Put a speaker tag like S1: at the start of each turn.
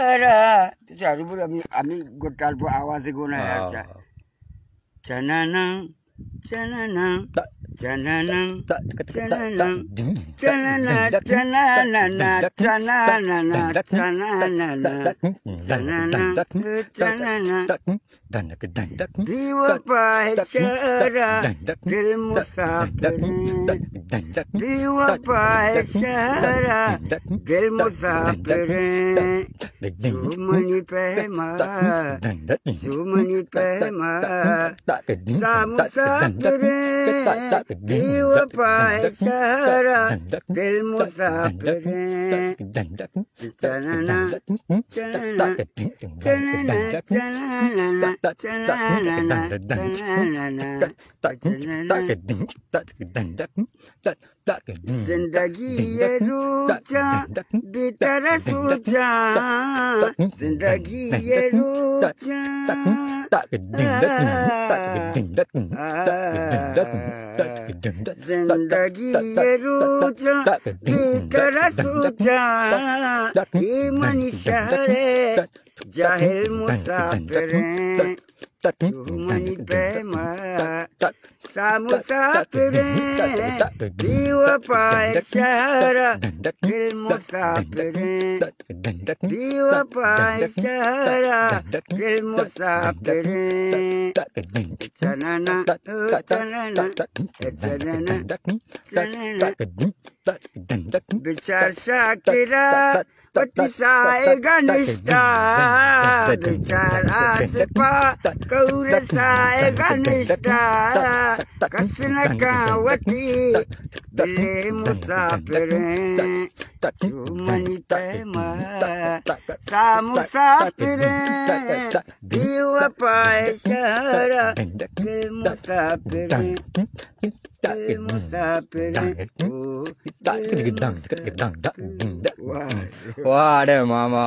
S1: আমি আমি গোটার আওয়াজে গোনা চানানাং চানানাং চানানাং চানানাং চানানা চানানা চানানা চানানা চানানা চানানা জীব পাহে চরা দিল মুসাফির दीवा पाए शहरा दिल मुसाफिर चूमनी पहमा चूमनी पहमा सा मुसाफिर दीवा पाए शहरा दिल मुसाफिर चनना चनना चनना चनना चनना चनना चनना जिंदगी ये रूचा बेतर सोचा जिंदगी ये रूचा जिंदगी ये रूचा बेतर सोचा ये मनीषा रे जाहिल मुसाफिर मनी पैमा मुसाफिरें दीवा पाए शहरा दिल मुसाफिरें दीवा पाए शहरा दिल मुसाफिरें चनना चनना चनना चनना बिचार शाकिरा पतिसाए गनिष्ठा बिचार आसपा कौर साए गनिष्ठा ಕಸಿನ ಕಾವಟಿ ಬಿಳೆ ಮುಸಾಫಿರೆ ಮನಿ ತೈಮ ಕಾ ಮುಸಾಫಿರೆ ದೀವ ಪಾಯಶರ ದಿಲ್ ಮುಸಾಫಿರೆ ದಿಲ್ ಮುಸಾಫಿರೆ ವಾಡೆ ಮಾಮಾ